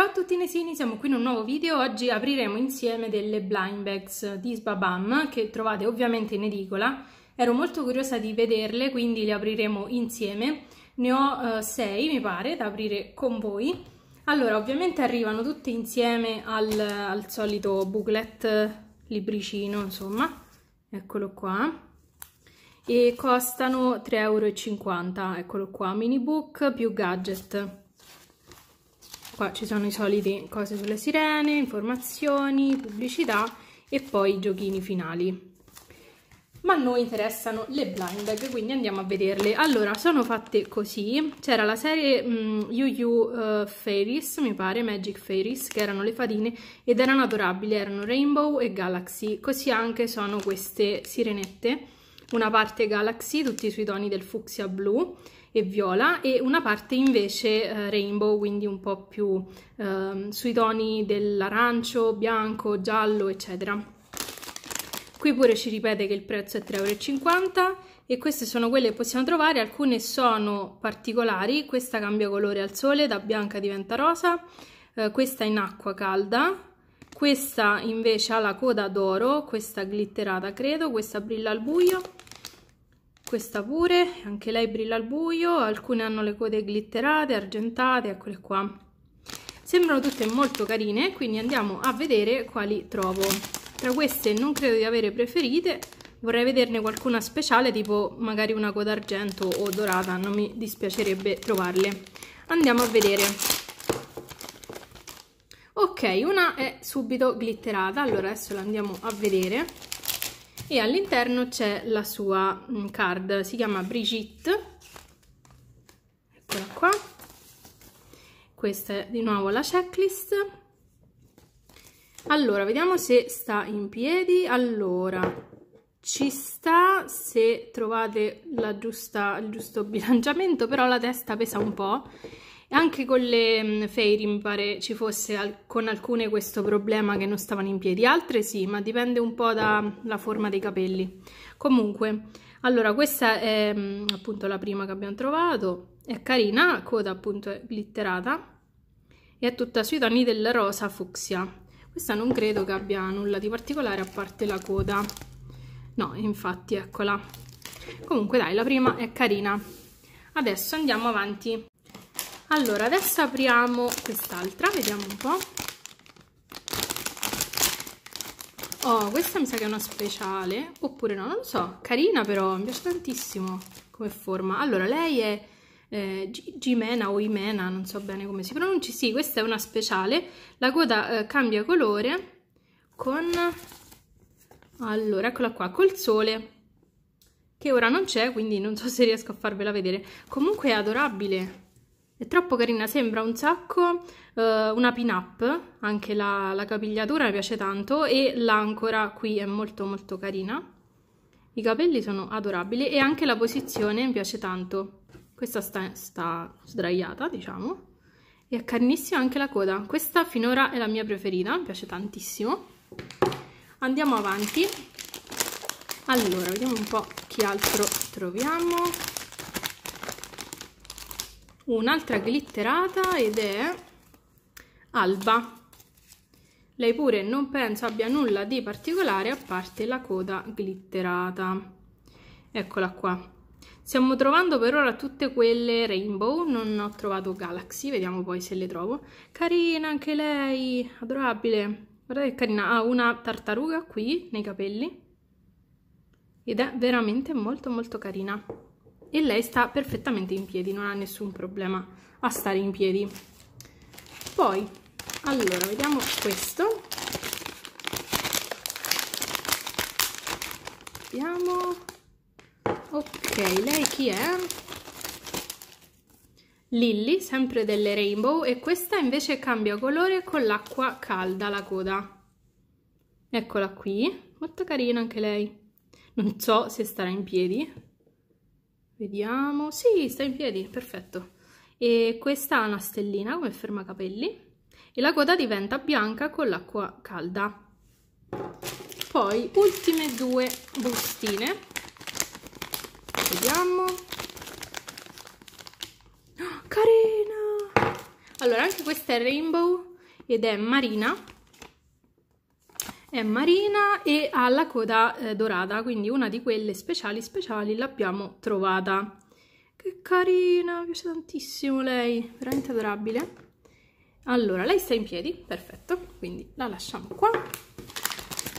Ciao a tutti Nesini, siamo qui in un nuovo video, oggi apriremo insieme delle blind bags di Sbabam che trovate ovviamente in edicola, ero molto curiosa di vederle quindi le apriremo insieme, ne ho 6 eh, mi pare da aprire con voi, allora ovviamente arrivano tutte insieme al, al solito booklet libricino insomma, eccolo qua, e costano 3,50€, eccolo qua, mini book più gadget Qua ci sono i soliti cose sulle sirene, informazioni, pubblicità e poi i giochini finali. Ma a noi interessano le blind bag, quindi andiamo a vederle. Allora, sono fatte così. C'era la serie mm, um, UU uh, eh, Fairies, mi pare, Magic Fairies, che erano le fadine, ed erano adorabili, erano Rainbow e Galaxy. Così anche sono queste sirenette, una parte Galaxy, tutti sui toni del fucsia blu, e viola e una parte invece eh, rainbow, quindi un po' più eh, sui toni dell'arancio, bianco, giallo, eccetera. Qui pure ci ripete che il prezzo è 3,50 euro e queste sono quelle che possiamo trovare, alcune sono particolari, questa cambia colore al sole, da bianca diventa rosa, eh, questa in acqua calda, questa invece ha la coda d'oro, questa glitterata credo, questa brilla al buio questa pure, anche lei brilla al buio, alcune hanno le code glitterate, argentate, eccole qua. Sembrano tutte molto carine, quindi andiamo a vedere quali trovo. Tra queste non credo di avere preferite, vorrei vederne qualcuna speciale, tipo magari una coda argento o dorata, non mi dispiacerebbe trovarle. Andiamo a vedere. Ok, una è subito glitterata, allora adesso la andiamo a vedere e all'interno c'è la sua mm, card, si chiama Brigitte, eccola qua, questa è di nuovo la checklist. Allora, vediamo se sta in piedi, allora ci sta se trovate giusta, il giusto bilanciamento, però la testa pesa un po' Anche con le mm, Fairy mi pare ci fosse al con alcune questo problema che non stavano in piedi, altre sì, ma dipende un po' dalla forma dei capelli. Comunque, allora questa è mm, appunto la prima che abbiamo trovato, è carina, coda appunto è glitterata e è tutta sui toni del rosa fucsia. Questa non credo che abbia nulla di particolare a parte la coda. No, infatti, eccola. Comunque dai, la prima è carina. Adesso andiamo avanti allora adesso apriamo quest'altra vediamo un po' oh questa mi sa che è una speciale oppure no non lo so carina però mi piace tantissimo come forma allora lei è eh, Gimena o Imena non so bene come si pronunci sì questa è una speciale la coda eh, cambia colore con allora eccola qua col sole che ora non c'è quindi non so se riesco a farvela vedere comunque è adorabile è troppo carina, sembra un sacco uh, una pin-up, anche la, la, capigliatura mi piace tanto e l'ancora qui è molto molto carina. I capelli sono adorabili e anche la posizione mi piace tanto. Questa sta, sta sdraiata, diciamo. E è carinissima anche la coda. Questa finora è la mia preferita, mi piace tantissimo. Andiamo avanti. Allora, vediamo un po' che altro troviamo un'altra glitterata ed è Alba. Lei pure non penso abbia nulla di particolare a parte la coda glitterata. Eccola qua. Stiamo trovando per ora tutte quelle rainbow, non ho trovato galaxy, vediamo poi se le trovo. Carina anche lei, adorabile. Guardate che carina, ha una tartaruga qui nei capelli ed è veramente molto molto carina e lei sta perfettamente in piedi, non ha nessun problema a stare in piedi. Poi, allora, vediamo questo. Vediamo. Ok, lei chi è? Lilly, sempre delle Rainbow, e questa invece cambia colore con l'acqua calda la coda. Eccola qui, molto carina anche lei. Non so se starà in piedi, Vediamo, sì, sta in piedi, perfetto. E questa ha una stellina come fermacapelli e la coda diventa bianca con l'acqua calda. Poi ultime due bustine. Vediamo. Oh, carina! Allora, anche questa è rainbow ed è marina è marina e ha la coda eh, dorata, quindi una di quelle speciali speciali l'abbiamo trovata. Che carina, mi piace tantissimo lei, veramente adorabile. Allora, lei sta in piedi, perfetto, quindi la lasciamo qua.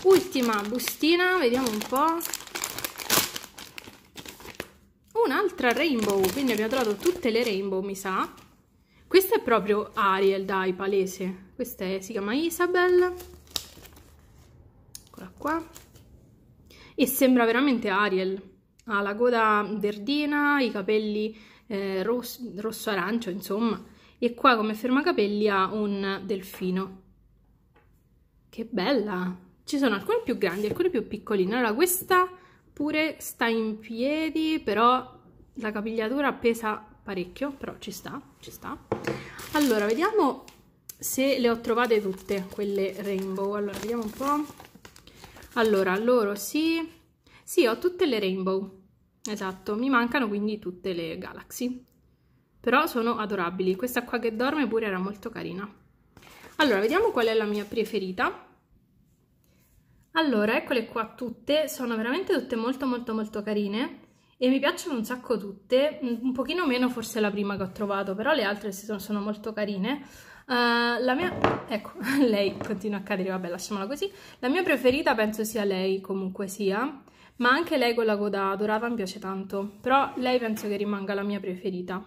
Ultima bustina, vediamo un po'. Un'altra rainbow, quindi abbiamo trovato tutte le rainbow, mi sa. Questa è proprio Ariel, dai, palese. Questa è, si chiama Isabel qua e sembra veramente Ariel. Ha la coda verdina, i capelli eh, ros rosso-arancio, insomma, e qua come fermacapelli ha un delfino. Che bella! Ci sono alcuni più grandi, alcuni più piccoline. Allora, questa pure sta in piedi, però la capigliatura pesa parecchio, però ci sta, ci sta. Allora, vediamo se le ho trovate tutte, quelle rainbow. Allora, vediamo un po'. Allora, loro sì. Sì, ho tutte le Rainbow. Esatto, mi mancano quindi tutte le Galaxy. Però sono adorabili. Questa qua che dorme pure era molto carina. Allora, vediamo qual è la mia preferita. Allora, eccole qua tutte. Sono veramente tutte molto molto molto carine e mi piacciono un sacco tutte, un pochino meno forse la prima che ho trovato, però le altre sono, molto carine. Uh, la mia, ecco, lei continua a cadere, vabbè lasciamola così. La mia preferita penso sia lei comunque sia, ma anche lei con la coda dorata mi piace tanto, però lei penso che rimanga la mia preferita.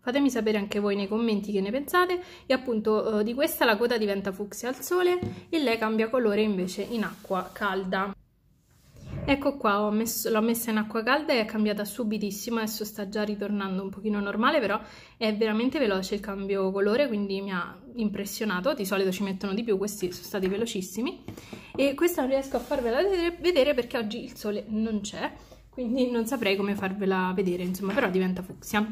Fatemi sapere anche voi nei commenti che ne pensate e appunto eh, di questa la coda diventa fucsia al sole e lei cambia colore invece in acqua calda. Ecco qua, l'ho messa in acqua calda e è cambiata subitissimo, adesso sta già ritornando un pochino normale, però è veramente veloce il cambio colore, quindi mi ha impressionato, di solito ci mettono di più, questi sono stati velocissimi. E questa non riesco a farvela vedere perché oggi il sole non c'è, quindi non saprei come farvela vedere, insomma, però diventa fucsia.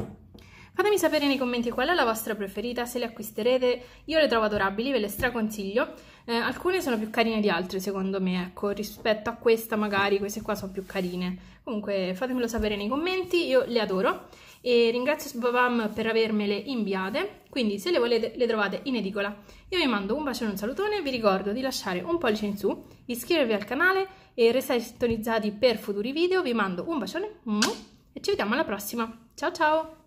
Fatemi sapere nei commenti qual è la vostra preferita, se le acquisterete, io le trovo adorabili, ve le straconsiglio. Eh, alcune sono più carine di altre secondo me, ecco, rispetto a questa magari queste qua sono più carine. Comunque fatemelo sapere nei commenti, io le adoro e ringrazio Sbavam per avermele inviate, quindi se le volete le trovate in edicola. Io vi mando un bacione e un salutone, vi ricordo di lasciare un pollice in su, iscrivervi al canale e restare sintonizzati per futuri video, vi mando un bacione e ci vediamo alla prossima. Ciao ciao!